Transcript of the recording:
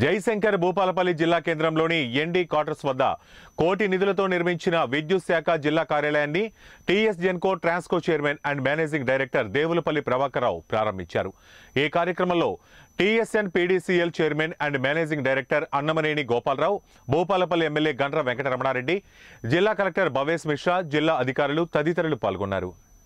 జైశంకర్ భూపాలపల్లి జిల్లా కేంద్రంలోని ND quarters వద్ద కోటి నిధులతో నిర్మించిన విద్యుత్ శాఖ జిల్లా కార్యాలయాన్ని TS Genco Transco chairman and managing director Devulapalli Prabhakararao ప్రారంభించారు ఈ కార్యక్రమంలో TSNPDCL chairman and managing director Annamaneni Gopalarao Bhupalpally MLA Gandra Venkataramanareddy జిల్లా కలెక్టర్ భవేష్ మిశ్రా జిల్లా అధికారులు తదితరులు పాల్గొన్నారు